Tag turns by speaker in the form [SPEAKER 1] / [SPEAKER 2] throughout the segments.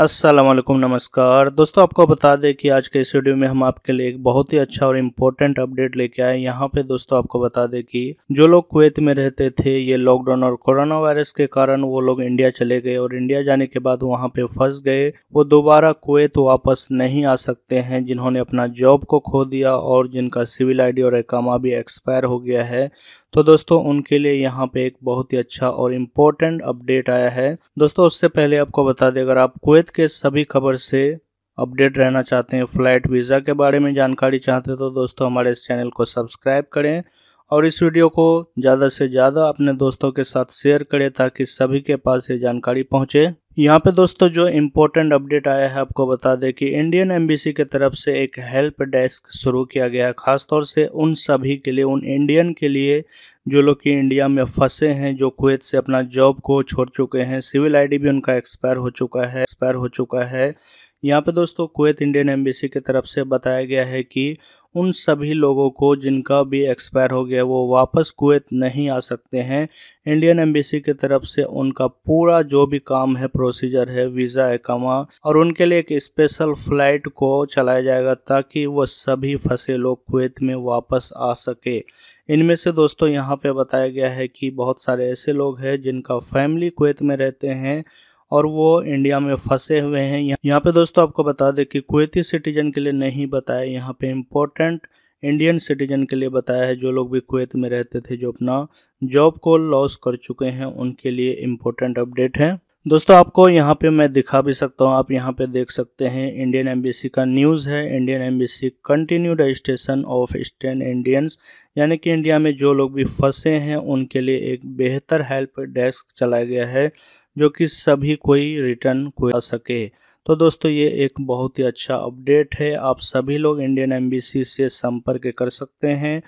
[SPEAKER 1] असलम नमस्कार दोस्तों आपको बता दें कि आज के इस वीडियो में हम आपके लिए एक बहुत ही अच्छा और इम्पोर्टेंट अपडेट लेके आए यहाँ पे दोस्तों आपको बता दें कि जो लोग कुवैत में रहते थे ये लॉकडाउन और कोरोना वायरस के कारण वो लोग इंडिया चले गए और इंडिया जाने के बाद वहाँ पे फंस गए वो दोबारा कुवैत वापस नहीं आ सकते हैं जिन्होंने अपना जॉब को खो दिया और जिनका सिविल आई और एकामा भी एक्सपायर हो गया है तो दोस्तों उनके लिए यहाँ पे एक बहुत ही अच्छा और इम्पोर्टेंट अपडेट आया है दोस्तों उससे पहले आपको बता दें अगर आप कुवैत के सभी खबर से अपडेट रहना चाहते हैं फ्लाइट वीज़ा के बारे में जानकारी चाहते हैं तो दोस्तों हमारे इस चैनल को सब्सक्राइब करें और इस वीडियो को ज़्यादा से ज़्यादा अपने दोस्तों के साथ शेयर करें ताकि सभी के पास ये जानकारी पहुँचे यहाँ पे दोस्तों जो इम्पोर्टेंट अपडेट आया है आपको बता दें कि इंडियन एम्बेसी के तरफ से एक हेल्प डेस्क शुरू किया गया है खासतौर से उन सभी के लिए उन इंडियन के लिए जो लोग कि इंडिया में फंसे हैं जो कुवैत से अपना जॉब को छोड़ चुके हैं सिविल आईडी भी उनका एक्सपायर हो चुका है एक्सपायर हो चुका है यहाँ पे दोस्तों कुवैत इंडियन एम्बेसी की तरफ से बताया गया है कि उन सभी लोगों को जिनका भी एक्सपायर हो गया वो वापस कुवैत नहीं आ सकते हैं इंडियन एम्बेसी की तरफ से उनका पूरा जो भी काम है प्रोसीजर है वीज़ा कमा और उनके लिए एक स्पेशल फ्लाइट को चलाया जाएगा ताकि वह सभी फंसे लोग कुवैत में वापस आ सके इनमें से दोस्तों यहाँ पे बताया गया है कि बहुत सारे ऐसे लोग हैं जिनका फैमिली कुवैत में रहते हैं और वो इंडिया में फंसे हुए हैं यहाँ पे दोस्तों आपको बता दें कि कुवैती सिटीजन के लिए नहीं बताया यहाँ पे इम्पोर्टेंट इंडियन सिटीजन के लिए बताया है जो लोग भी कुवैत में रहते थे जो अपना जॉब को लॉस कर चुके हैं उनके लिए इम्पोर्टेंट अपडेट है दोस्तों आपको यहाँ पे मैं दिखा भी सकता हूँ आप यहाँ पे देख सकते हैं इंडियन एम्बेसी का न्यूज़ है Indian embassy continue registration of stranded Indians यानी कि इंडिया में जो लोग भी फंसे हैं उनके लिए एक बेहतर हेल्प डेस्क चलाया गया है जो कि सभी कोई रिटर्न कर सके तो दोस्तों ये एक बहुत ही अच्छा अपडेट है आप सभी लोग इंडियन एम्बेसी से संपर्क कर सकते हैं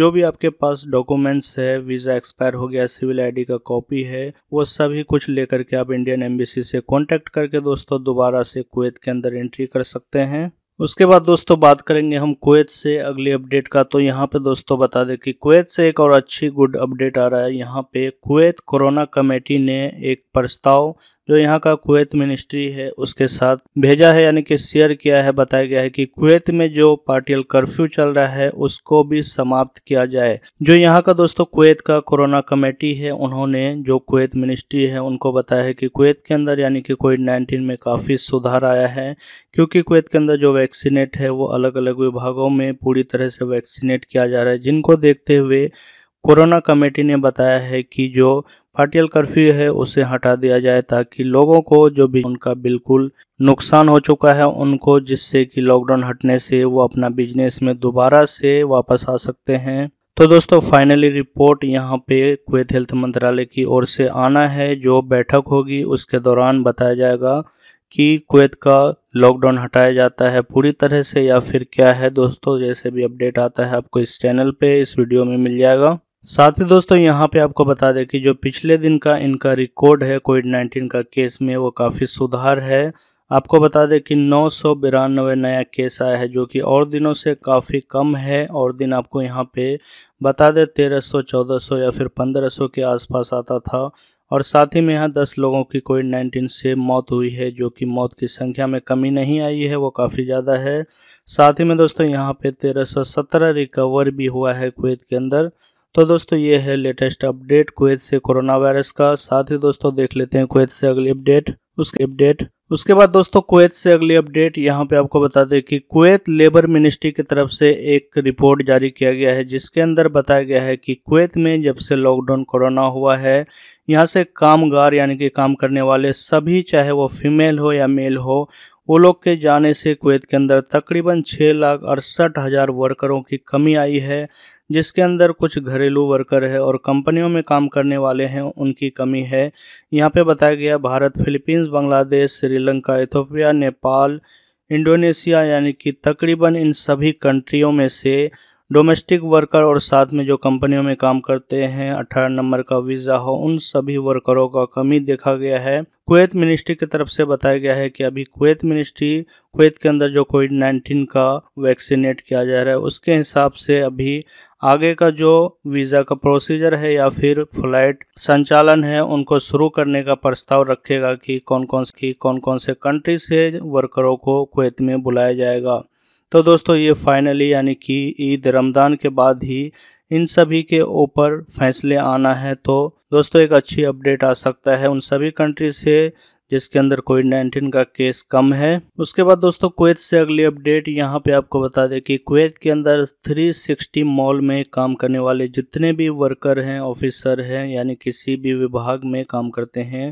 [SPEAKER 1] जो भी आपके पास डॉक्यूमेंट्स है वीज़ा एक्सपायर हो गया सिविल आईडी का कॉपी है वो सभी कुछ लेकर के आप इंडियन एम्बेसी से कांटेक्ट करके दोस्तों दोबारा से कुवैत के अंदर एंट्री कर सकते हैं उसके बाद दोस्तों बात करेंगे हम कुवैत से अगली अपडेट का तो यहाँ पे दोस्तों बता दें कि कुवैत से एक और अच्छी गुड अपडेट आ रहा है यहाँ पे कुवैत कोरोना कमेटी ने एक प्रस्ताव जो यहाँ का कुवैत मिनिस्ट्री है उसके साथ भेजा है यानी कि शेयर किया है बताया गया है कि कुवैत में जो पार्टियल कर्फ्यू चल रहा है उसको भी समाप्त किया जाए जो यहाँ का दोस्तों कुवैत का कोरोना कमेटी है उन्होंने जो कुवैत मिनिस्ट्री है उनको बताया है कि कुवैत के अंदर यानी कि कोविड नाइन्टीन में काफ़ी सुधार आया है क्योंकि कुवैत के अंदर जो वैक्सीनेट है वो अलग अलग विभागों में पूरी तरह से वैक्सीनेट किया जा रहा है जिनको देखते हुए कोरोना कमेटी ने बताया है कि जो पार्टियल कर्फ्यू है उसे हटा दिया जाए ताकि लोगों को जो भी उनका बिल्कुल नुकसान हो चुका है उनको जिससे कि लॉकडाउन हटने से वो अपना बिजनेस में दोबारा से वापस आ सकते हैं तो दोस्तों फाइनली रिपोर्ट यहाँ पे कुवैत हेल्थ मंत्रालय की ओर से आना है जो बैठक होगी उसके दौरान बताया जाएगा कि कुवैत का लॉकडाउन हटाया जाता है पूरी तरह से या फिर क्या है दोस्तों जैसे भी अपडेट आता है आपको इस चैनल पे इस वीडियो में मिल जाएगा साथ ही दोस्तों यहाँ पे आपको बता दें कि जो पिछले दिन का इनका रिकॉर्ड है कोविड नाइन्टीन का केस में वो काफ़ी सुधार है आपको बता दें कि नौ सौ बिरानवे नया केस आया है जो कि और दिनों से काफ़ी कम है और दिन आपको यहाँ पे बता दें तेरह सौ चौदह सौ या फिर पंद्रह सौ के आसपास आता था और साथ ही में यहाँ दस लोगों की कोविड नाइन्टीन से मौत हुई है जो कि मौत की संख्या में कमी नहीं आई है वो काफ़ी ज़्यादा है साथ ही में दोस्तों यहाँ पे तेरह सौ सत्रह रिकवर भी हुआ है कुवैत के अंदर तो दोस्तों ये है लेटेस्ट अपडेट कुवैत से कोरोना वायरस का साथ ही दोस्तों देख लेते हैं कुवैत से अगली अपडेट उसके अपडेट उसके बाद दोस्तों कुवैत से अगली अपडेट यहाँ पे आपको बता दें कि कुवैत लेबर मिनिस्ट्री की तरफ से एक रिपोर्ट जारी किया गया है जिसके अंदर बताया गया है कि कुवैत में जब से लॉकडाउन कोरोना हुआ है यहाँ से कामगार यानी कि काम करने वाले सभी चाहे वो फीमेल हो या मेल हो वो लोग के जाने से कुवैत के अंदर तकरीबन छः लाख अड़सठ हज़ार वर्करों की कमी आई है जिसके अंदर कुछ घरेलू वर्कर है और कंपनियों में काम करने वाले हैं उनकी कमी है यहाँ पे बताया गया Bharat Philippines Bangladesh Sri Lanka Ethiopia Nepal Indonesia यानी कि तकरीबन इन सभी कंट्रियों में से डोमेस्टिक वर्कर और साथ में जो कंपनियों में काम करते हैं 18 नंबर का वीज़ा हो उन सभी वर्करों का कमी देखा गया है कुवैत मिनिस्ट्री की तरफ से बताया गया है कि अभी कुवैत मिनिस्ट्री कुवैत के अंदर जो कोविड 19 का वैक्सीनेट किया जा रहा है उसके हिसाब से अभी आगे का जो वीज़ा का प्रोसीजर है या फिर फ्लाइट संचालन है उनको शुरू करने का प्रस्ताव रखेगा कि कौन कौन की कौन कौन से कंट्री से वर्करों को कुवैत में बुलाया जाएगा तो दोस्तों ये फाइनली यानी कि ईद रमज़ान के बाद ही इन सभी के ऊपर फैसले आना है तो दोस्तों एक अच्छी अपडेट आ सकता है उन सभी कंट्री से जिसके अंदर कोविड नाइन्टीन का केस कम है उसके बाद दोस्तों कुवैत से अगली अपडेट यहाँ पे आपको बता दें कि कुवैत के अंदर 360 मॉल में काम करने वाले जितने भी वर्कर हैं ऑफिसर हैं यानी किसी भी विभाग में काम करते हैं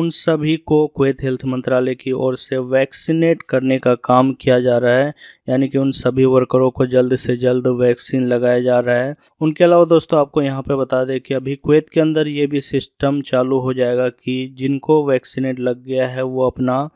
[SPEAKER 1] उन सभी को कुवैत हेल्थ मंत्रालय की ओर से वैक्सीनेट करने का काम किया जा रहा है यानी कि उन सभी वर्करों को जल्द से जल्द वैक्सीन लगाया जा रहा है उनके अलावा दोस्तों आपको यहाँ पे बता दें कि अभी कुवैत के अंदर ये भी सिस्टम चालू हो जाएगा कि जिनको वैक्सीनेट लग गया है वो अपना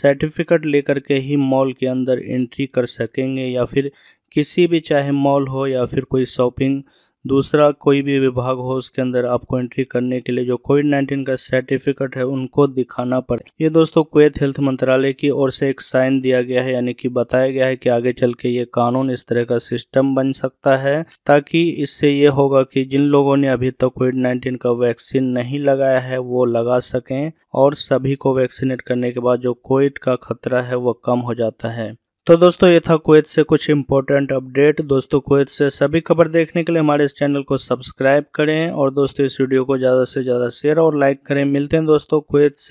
[SPEAKER 1] सर्टिफिकेट लेकर के ही मॉल के अंदर एंट्री कर सकेंगे या फिर किसी भी चाहे मॉल हो या फिर कोई शॉपिंग दूसरा कोई भी विभाग हो उसके अंदर आपको एंट्री करने के लिए जो कोविड नाइन्टीन का सर्टिफिकेट है उनको दिखाना पड़े ये दोस्तों कुवैत हेल्थ मंत्रालय की ओर से एक साइन दिया गया है यानी कि बताया गया है कि आगे चल के ये कानून इस तरह का सिस्टम बन सकता है ताकि इससे ये होगा कि जिन लोगों ने अभी तक तो कोविड नाइन्टीन का वैक्सीन नहीं लगाया है वो लगा सकें और सभी को वैक्सीनेट करने के बाद जो कोविड का खतरा है वो कम हो जाता है तो दोस्तों ये था कुवैत से कुछ इंपॉर्टेंट अपडेट दोस्तों कुवैत से सभी खबर देखने के लिए हमारे इस चैनल को सब्सक्राइब करें और दोस्तों इस वीडियो को ज़्यादा से ज़्यादा शेयर और लाइक करें मिलते हैं दोस्तों कुवैत से